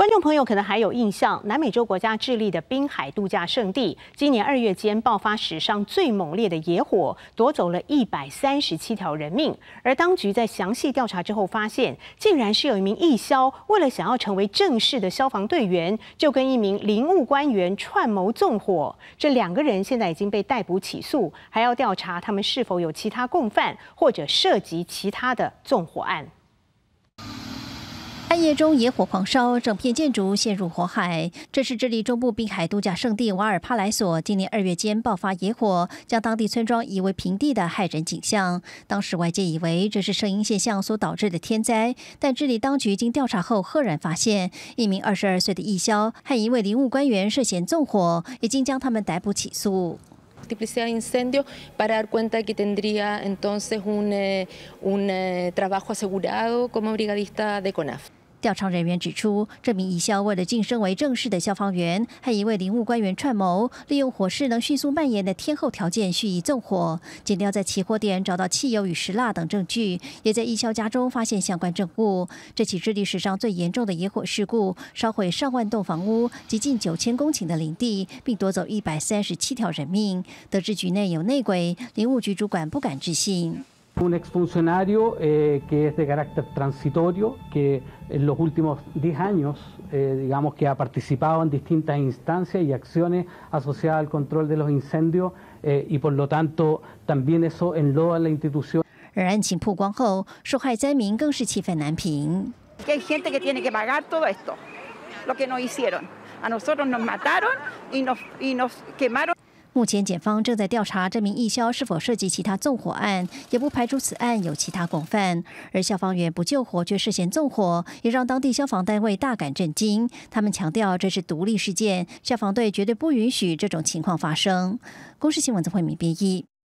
观众朋友可能还有印象，南美洲国家智利的滨海度假胜地，今年二月间爆发史上最猛烈的野火，夺走了一百三十七条人命。而当局在详细调查之后发现，竟然是有一名义消为了想要成为正式的消防队员，就跟一名林务官员串谋纵火。这两个人现在已经被逮捕起诉，还要调查他们是否有其他共犯，或者涉及其他的纵火案。夜中野火狂烧，整片建筑陷入火海。这是智利中部滨海度假胜地瓦尔帕莱索今年二月间爆发野火，将当地村庄夷为平地的骇人景象。当时外界以为这是声音现象所导致的天灾，但智利当局经调查后，赫然发现一名二十二岁的艺销和一位林务官员涉嫌纵火，已经将他们逮捕起诉。调查人员指出，这名意消为了晋升为正式的消防员，和一位林务官员串谋，利用火势能迅速蔓延的天候条件，蓄意纵火。警方在起火点找到汽油与石蜡等证据，也在意消家中发现相关证物。这起是历史上最严重的野火事故，烧毁上万栋房屋及近九千公顷的林地，并夺走一百三十七条人命。得知局内有内鬼，林务局主管不敢置信。Un exfuncionario eh, que es de carácter transitorio, que en los últimos 10 años, eh, digamos que ha participado en distintas instancias y acciones asociadas al control de los incendios eh, y por lo tanto también eso enloda a la institución. hay gente que tiene que pagar todo esto, lo que nos hicieron. A nosotros nos mataron y nos, y nos quemaron. 目前，检方正在调查这名易销是否涉及其他纵火案，也不排除此案有其他共犯。而消防员不救火却涉嫌纵火，也让当地消防单位大感震惊。他们强调这是独立事件，消防队绝对不允许这种情况发生。《公示新闻》总会明编译。